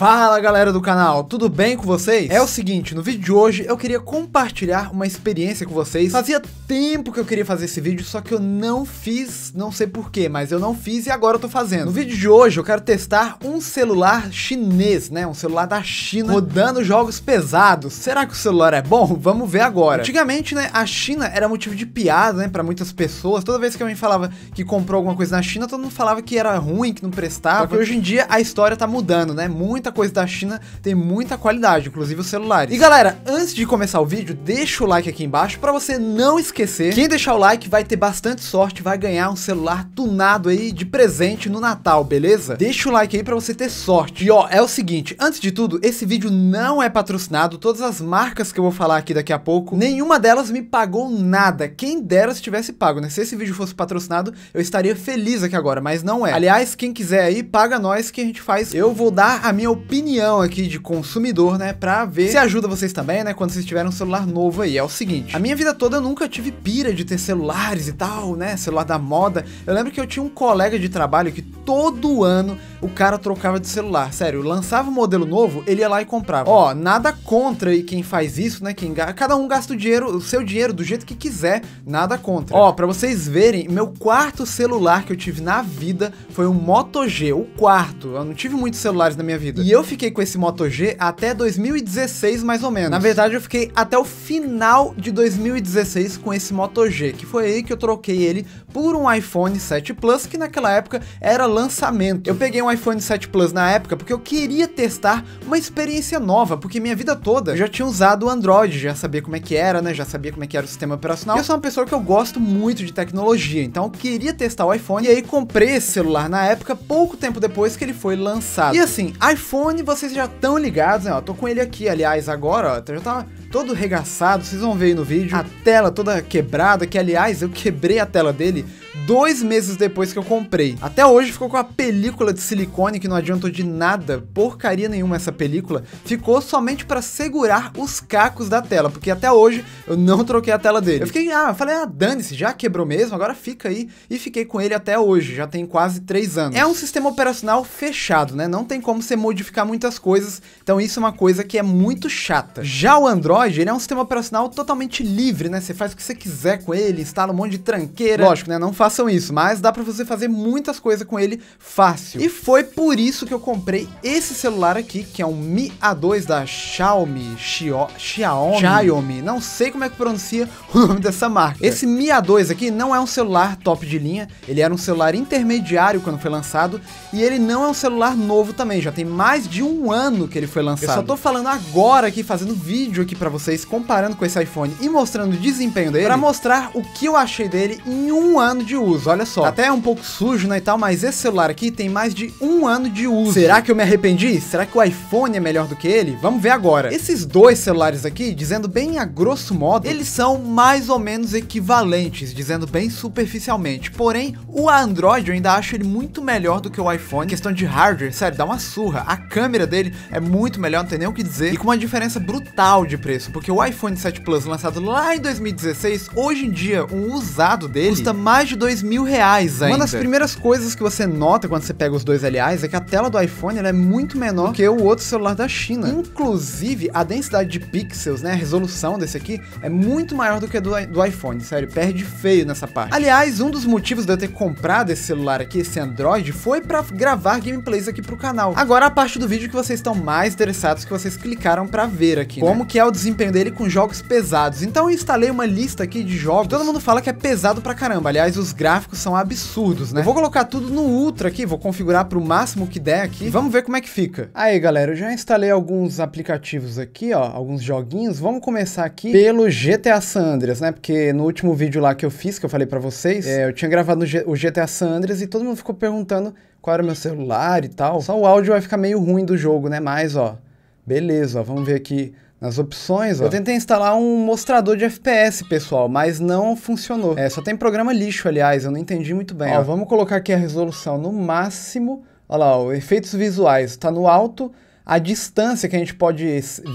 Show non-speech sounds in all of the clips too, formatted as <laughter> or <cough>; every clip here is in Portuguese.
Fala galera do canal, tudo bem com vocês? É o seguinte, no vídeo de hoje eu queria compartilhar uma experiência com vocês. Fazia tempo que eu queria fazer esse vídeo, só que eu não fiz, não sei porquê, mas eu não fiz e agora eu tô fazendo. No vídeo de hoje eu quero testar um celular chinês, né? Um celular da China rodando jogos pesados. Será que o celular é bom? Vamos ver agora. Antigamente, né, a China era motivo de piada, né, pra muitas pessoas. Toda vez que alguém falava que comprou alguma coisa na China, todo mundo falava que era ruim, que não prestava. Só que hoje em dia a história tá mudando, né? Muita muita coisa da China, tem muita qualidade, inclusive os celulares. E galera, antes de começar o vídeo, deixa o like aqui embaixo para você não esquecer. Quem deixar o like vai ter bastante sorte, vai ganhar um celular tunado aí de presente no Natal, beleza? Deixa o like aí para você ter sorte. E ó, é o seguinte, antes de tudo, esse vídeo não é patrocinado, todas as marcas que eu vou falar aqui daqui a pouco, nenhuma delas me pagou nada. Quem dera se tivesse pago, né? Se esse vídeo fosse patrocinado, eu estaria feliz aqui agora, mas não é. Aliás, quem quiser aí, paga nós que a gente faz. Eu vou dar a minha opinião opinião aqui de consumidor, né, pra ver se ajuda vocês também, né, quando vocês tiverem um celular novo aí. É o seguinte, a minha vida toda eu nunca tive pira de ter celulares e tal, né, celular da moda. Eu lembro que eu tinha um colega de trabalho que todo ano o cara trocava de celular, sério, lançava um modelo novo, ele ia lá e comprava. Ó, nada contra e quem faz isso, né, quem cada um gasta o dinheiro, o seu dinheiro do jeito que quiser, nada contra. Ó, para vocês verem, meu quarto celular que eu tive na vida foi um Moto G, o quarto. Eu não tive muitos celulares na minha vida. E eu fiquei com esse Moto G até 2016, mais ou menos. Na verdade, eu fiquei até o final de 2016 com esse Moto G, que foi aí que eu troquei ele por um iPhone 7 Plus, que naquela época era lançamento. Eu peguei um iPhone 7 Plus na época porque eu queria testar uma experiência nova, porque minha vida toda eu já tinha usado o Android, já sabia como é que era, né? Já sabia como é que era o sistema operacional. E eu sou uma pessoa que eu gosto muito de tecnologia, então eu queria testar o iPhone e aí comprei esse celular na época pouco tempo depois que ele foi lançado. E assim, iPhone fone vocês já estão ligados, né? Ó, tô com ele aqui, aliás, agora, ó, já tá todo regaçado, vocês vão ver aí no vídeo. A tela toda quebrada, que aliás, eu quebrei a tela dele dois meses depois que eu comprei. Até hoje ficou com a película de silicone que não adiantou de nada, porcaria nenhuma essa película, ficou somente para segurar os cacos da tela, porque até hoje eu não troquei a tela dele. Eu fiquei, ah, eu falei, ah, dane-se, já quebrou mesmo, agora fica aí, e fiquei com ele até hoje, já tem quase três anos. É um sistema operacional fechado, né, não tem como você modificar muitas coisas, então isso é uma coisa que é muito chata. Já o Android Android, ele é um sistema operacional totalmente livre, né? Você faz o que você quiser com ele, instala um monte de tranqueira. Lógico, né? Não façam isso, mas dá para você fazer muitas coisas com ele fácil. E foi por isso que eu comprei esse celular aqui, que é um Mi A2 da Xiaomi, Xio, Xiaomi, Xiaomi, não sei como é que pronuncia <laughs> o nome dessa marca. Esse Mi A2 aqui não é um celular top de linha, ele era um celular intermediário quando foi lançado, e ele não é um celular novo também, já tem mais de um ano que ele foi lançado. Eu só tô falando agora aqui, fazendo vídeo aqui pra vocês comparando com esse iPhone e mostrando o desempenho dele, para mostrar o que eu achei dele em um ano de uso, olha só. Tá até é um pouco sujo, né, e tal, mas esse celular aqui tem mais de um ano de uso. Será que eu me arrependi? Será que o iPhone é melhor do que ele? Vamos ver agora. Esses dois celulares aqui, dizendo bem a grosso modo, eles são mais ou menos equivalentes, dizendo bem superficialmente. Porém, o Android eu ainda acho ele muito melhor do que o iPhone. Em questão de hardware, sério, dá uma surra. A câmera dele é muito melhor, não tem nem o que dizer. E com uma diferença brutal de preço preço, porque o iPhone 7 Plus lançado lá em 2016, hoje em dia, um usado dele custa mais de dois mil reais ainda. Uma das primeiras coisas que você nota quando você pega os dois aliás é que a tela do iPhone é muito menor do que o outro celular da China. Inclusive, a densidade de pixels, né, a resolução desse aqui, é muito maior do que a do, do iPhone, sério, perde feio nessa parte. Aliás, um dos motivos de eu ter comprado esse celular aqui, esse Android, foi para gravar gameplays aqui pro canal. Agora a parte do vídeo que vocês estão mais interessados, que vocês clicaram para ver aqui, né? Como que é o desenvolvimento desempenho dele com jogos pesados. Então eu instalei uma lista aqui de jogos. Todo mundo fala que é pesado pra caramba. Aliás, os gráficos são absurdos, né? Eu vou colocar tudo no Ultra aqui, vou configurar pro máximo que der aqui. Vamos ver como é que fica. Aí, galera, eu já instalei alguns aplicativos aqui, ó, alguns joguinhos. Vamos começar aqui pelo GTA San Andreas, né? Porque no último vídeo lá que eu fiz, que eu falei para vocês, é, eu tinha gravado o GTA San Andreas e todo mundo ficou perguntando qual era o meu celular e tal. Só o áudio vai ficar meio ruim do jogo, né? Mas, ó, beleza, ó, vamos ver aqui nas opções, ó. Eu tentei instalar um mostrador de FPS, pessoal, mas não funcionou. É, só tem programa lixo, aliás, eu não entendi muito bem. Ó, ó. vamos colocar aqui a resolução no máximo. Olha lá, ó, efeitos visuais, tá no alto. A distância que a gente pode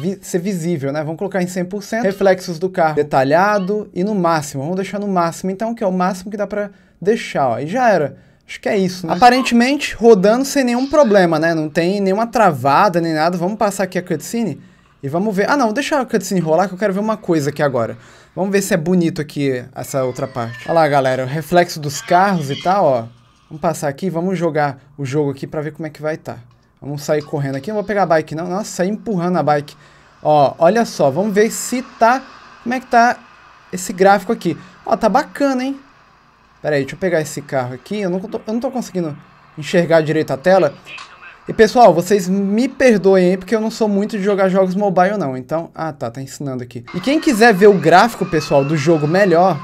vi ser visível, né? Vamos colocar em 100%. Reflexos do carro detalhado e no máximo. Vamos deixar no máximo, então, que é o máximo que dá pra deixar, ó. E já era. Acho que é isso, né? Aparentemente, rodando sem nenhum problema, né? Não tem nenhuma travada nem nada. Vamos passar aqui a cutscene. E vamos ver... Ah, não, deixa a cutscene rolar que eu quero ver uma coisa aqui agora. Vamos ver se é bonito aqui essa outra parte. Olha lá, galera, o reflexo dos carros e tal, ó. Vamos passar aqui, vamos jogar o jogo aqui pra ver como é que vai estar. Tá. Vamos sair correndo aqui, não vou pegar a bike não. Nossa, saí empurrando a bike. Ó, olha só, vamos ver se tá... Como é que tá esse gráfico aqui. Ó, tá bacana, hein? Pera aí, deixa eu pegar esse carro aqui. Eu não tô, eu não tô conseguindo enxergar direito a tela. E pessoal, vocês me perdoem aí, porque eu não sou muito de jogar jogos mobile não, então... Ah tá, tá ensinando aqui. E quem quiser ver o gráfico, pessoal, do jogo melhor...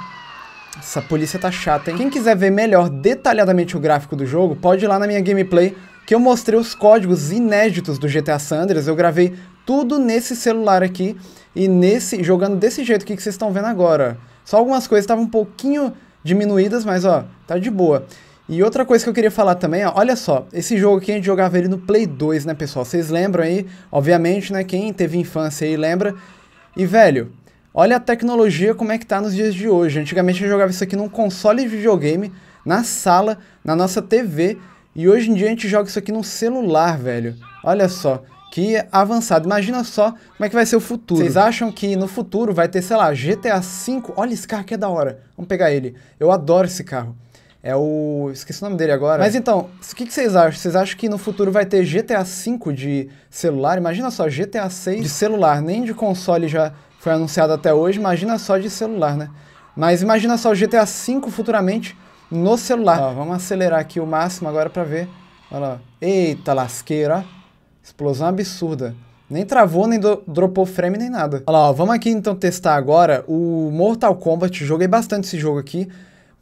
Essa polícia tá chata, hein? Quem quiser ver melhor detalhadamente o gráfico do jogo, pode ir lá na minha gameplay, que eu mostrei os códigos inéditos do GTA Sanders. Eu gravei tudo nesse celular aqui e nesse jogando desse jeito aqui que vocês estão vendo agora. Só algumas coisas estavam um pouquinho diminuídas, mas ó, tá de boa. E outra coisa que eu queria falar também, ó, olha só, esse jogo aqui a gente jogava ele no Play 2, né, pessoal? Vocês lembram aí? Obviamente, né, quem teve infância aí lembra. E, velho, olha a tecnologia como é que tá nos dias de hoje. Antigamente a gente jogava isso aqui num console de videogame, na sala, na nossa TV, e hoje em dia a gente joga isso aqui num celular, velho. Olha só, que avançado. Imagina só como é que vai ser o futuro. Vocês acham que no futuro vai ter, sei lá, GTA V? Olha, esse carro que é da hora. Vamos pegar ele. Eu adoro esse carro. É o. Esqueci o nome dele agora. Mas então, o que, que, vocês acham? Vocês acham que no futuro vai ter GTA V de celular? Imagina só, GTA 6 de celular, nem de console já foi anunciado até hoje, imagina só de celular, né? Mas imagina só o GTA V futuramente no celular. Ó, vamos acelerar aqui o máximo agora para ver. Olha lá. Eita lasqueira, Explosão absurda. Nem travou, nem dropou frame, nem nada. Olha lá, ó, vamos aqui então testar agora o Mortal Kombat. Joguei bastante esse jogo aqui.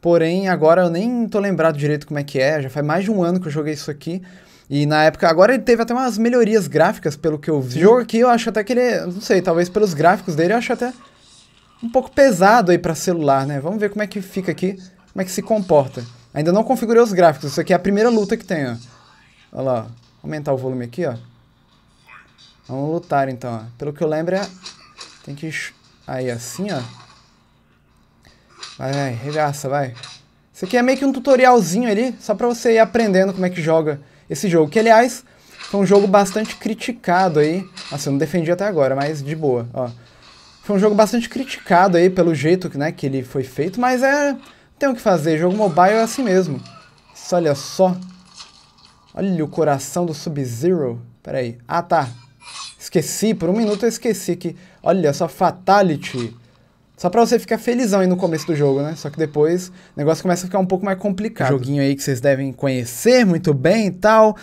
Porém, agora eu nem tô lembrado direito como é que é, já faz mais de um ano que eu joguei isso aqui. E na época, agora ele teve até umas melhorias gráficas, pelo que eu vi. Esse jogo aqui eu acho até que ele, é, não sei, talvez pelos gráficos dele eu acho até um pouco pesado aí para celular, né? Vamos ver como é que fica aqui, como é que se comporta. Ainda não configurei os gráficos, isso aqui é a primeira luta que tem, ó. Olha lá, ó. aumentar o volume aqui, ó. Vamos lutar então, ó. Pelo que eu lembro é... Tem que... Aí, assim, ó. Vai, vai, regaça, vai. Isso aqui é meio que um tutorialzinho ali, só pra você ir aprendendo como é que joga esse jogo. Que, aliás, foi um jogo bastante criticado aí. Assim, eu não defendi até agora, mas de boa, ó. Foi um jogo bastante criticado aí pelo jeito né, que ele foi feito, mas é... Tem o que fazer, jogo mobile é assim mesmo. Isso, olha só. Olha o coração do Sub-Zero. Pera aí. Ah, tá. Esqueci, por um minuto eu esqueci que... Olha só, Fatality. Só pra você ficar felizão aí no começo do jogo, né? Só que depois o negócio começa a ficar um pouco mais complicado. joguinho aí que vocês devem conhecer muito bem e tal.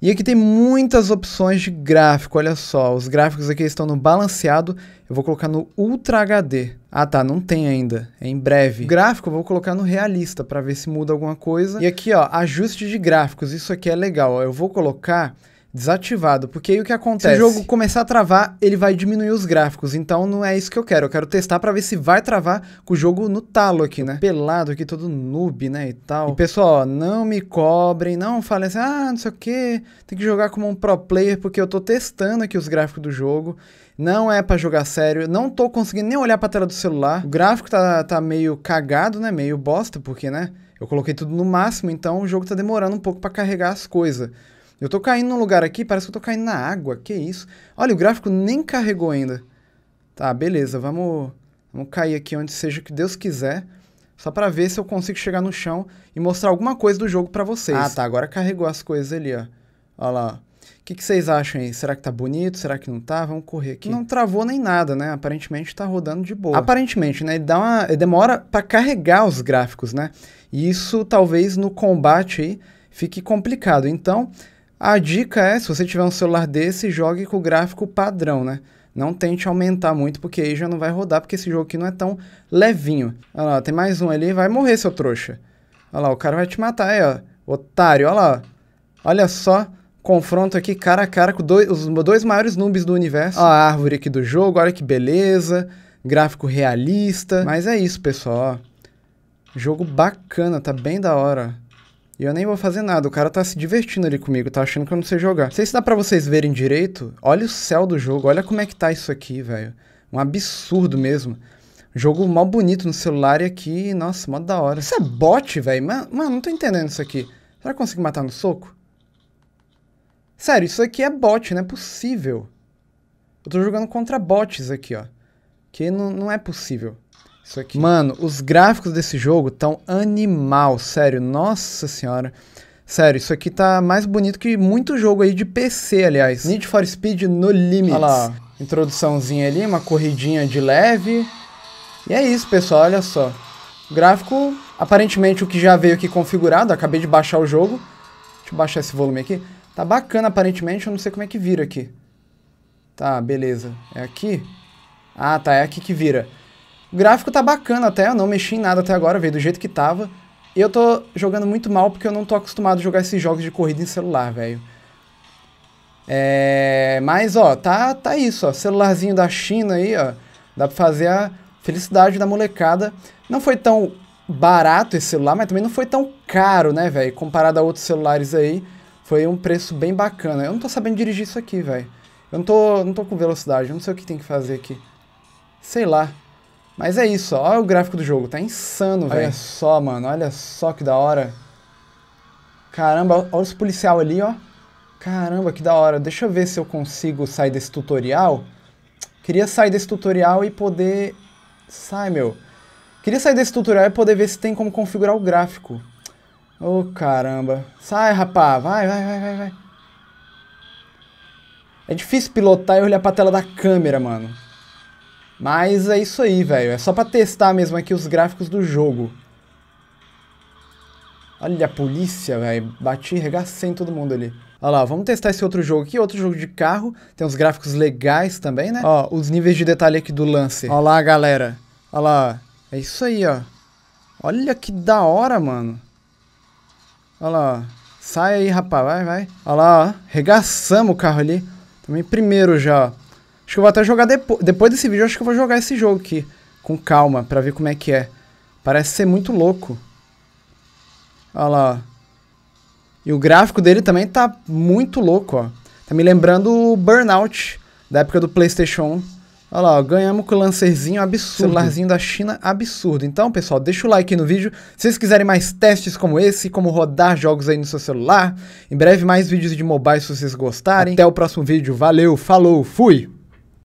E aqui tem muitas opções de gráfico, olha só. Os gráficos aqui estão no balanceado, eu vou colocar no Ultra HD. Ah tá, não tem ainda, é em breve. O gráfico eu vou colocar no realista para ver se muda alguma coisa. E aqui ó, ajuste de gráficos, isso aqui é legal. Eu vou colocar desativado, porque aí o que acontece? Se o jogo começar a travar, ele vai diminuir os gráficos, então não é isso que eu quero. Eu quero testar para ver se vai travar com o jogo no talo aqui, né? Pelado aqui, todo noob, né, e tal. E pessoal, não me cobrem, não falem assim, ah, não sei o que, tem que jogar como um pro player, porque eu tô testando aqui os gráficos do jogo. Não é para jogar sério, não tô conseguindo nem olhar pra tela do celular. O gráfico tá, tá meio cagado, né, meio bosta, porque, né, eu coloquei tudo no máximo, então o jogo tá demorando um pouco para carregar as coisas. Eu tô caindo num lugar aqui, parece que eu tô caindo na água, que isso? Olha, o gráfico nem carregou ainda. Tá, beleza, vamos, vamos cair aqui onde seja que Deus quiser, só pra ver se eu consigo chegar no chão e mostrar alguma coisa do jogo pra vocês. Ah, tá, agora carregou as coisas ali, ó. Olha lá, o que, que, vocês acham aí? Será que tá bonito? Será que não tá? Vamos correr aqui. Não travou nem nada, né? Aparentemente tá rodando de boa. Aparentemente, né? Ele, dá uma, ele demora para carregar os gráficos, né? E isso talvez no combate aí fique complicado. Então, a dica é, se você tiver um celular desse, jogue com o gráfico padrão, né? Não tente aumentar muito, porque aí já não vai rodar, porque esse jogo aqui não é tão levinho. Olha lá, tem mais um ali, vai morrer, seu trouxa. Olha lá, o cara vai te matar aí, ó. Otário, olha lá. Olha só, confronto aqui cara a cara com dois, os dois maiores noobs do universo. Olha a árvore aqui do jogo, olha que beleza. Gráfico realista. Mas é isso, pessoal, ó. Jogo bacana, tá bem da hora, e eu nem vou fazer nada, o cara tá se divertindo ali comigo, tá achando que eu não sei jogar. Não sei se dá pra vocês verem direito, olha o céu do jogo, olha como é que tá isso aqui, velho. Um absurdo mesmo. Jogo mó bonito no celular e aqui, nossa, mó da hora. Isso é bot, velho? Mano, não tô entendendo isso aqui. Será que eu consigo matar no soco? Sério, isso aqui é bot, não é possível. Eu tô jogando contra bots aqui, ó. Que não, não é possível. Isso aqui. Mano, os gráficos desse jogo tão animal, sério. Nossa senhora. Sério, isso aqui tá mais bonito que muito jogo aí de PC, aliás. Need for Speed no Limits. Olha lá, introduçãozinha ali, uma corridinha de leve. E é isso, pessoal, olha só. O gráfico, aparentemente o que já veio aqui configurado, acabei de baixar o jogo. Deixa eu baixar esse volume aqui. Tá bacana, aparentemente, eu não sei como é que vira aqui. Tá, beleza. É aqui? Ah, tá, é aqui que vira. O gráfico tá bacana até, eu não mexi em nada até agora, veio do jeito que tava. E eu tô jogando muito mal porque eu não tô acostumado a jogar esses jogos de corrida em celular, velho. É... Mas, ó, tá, tá isso, ó. Celularzinho da China aí, ó. Dá pra fazer a felicidade da molecada. Não foi tão barato esse celular, mas também não foi tão caro, né, velho? Comparado a outros celulares aí, foi um preço bem bacana. Eu não tô sabendo dirigir isso aqui, velho. Eu não tô, não tô com velocidade, eu não sei o que tem que fazer aqui. Sei lá. Mas é isso, olha o gráfico do jogo, tá insano, velho. Olha só, mano, olha só que da hora. Caramba, olha os policial ali, ó. Caramba, que da hora. Deixa eu ver se eu consigo sair desse tutorial. Queria sair desse tutorial e poder... Sai, meu. Queria sair desse tutorial e poder ver se tem como configurar o gráfico. Ô, oh, caramba. Sai, rapá. Vai, vai, vai, vai, vai. É difícil pilotar e olhar pra tela da câmera, mano. Mas é isso aí, velho. É só pra testar mesmo aqui os gráficos do jogo. Olha a polícia, velho. Bati, regacei em todo mundo ali. Olha lá, vamos testar esse outro jogo aqui, outro jogo de carro. Tem uns gráficos legais também, né? Ó, os níveis de detalhe aqui do lance. Olha lá, galera. Olha lá, é isso aí, ó. Olha que da hora, mano. Olha lá, ó. Sai aí, rapaz, vai, vai. Olha lá, ó. Regaçamos o carro ali. Também primeiro já, ó. Acho que eu vou até jogar depo depois desse vídeo, acho que eu vou jogar esse jogo aqui. Com calma, pra ver como é que é. Parece ser muito louco. Olha lá, ó. E o gráfico dele também tá muito louco, ó. Tá me lembrando o Burnout, da época do Playstation 1. Olha lá, ó, ganhamos com o lancerzinho absurdo. Celularzinho da China absurdo. Então, pessoal, deixa o like no vídeo. Se vocês quiserem mais testes como esse, como rodar jogos aí no seu celular. Em breve mais vídeos de mobile se vocês gostarem. Até o próximo vídeo. Valeu, falou, fui!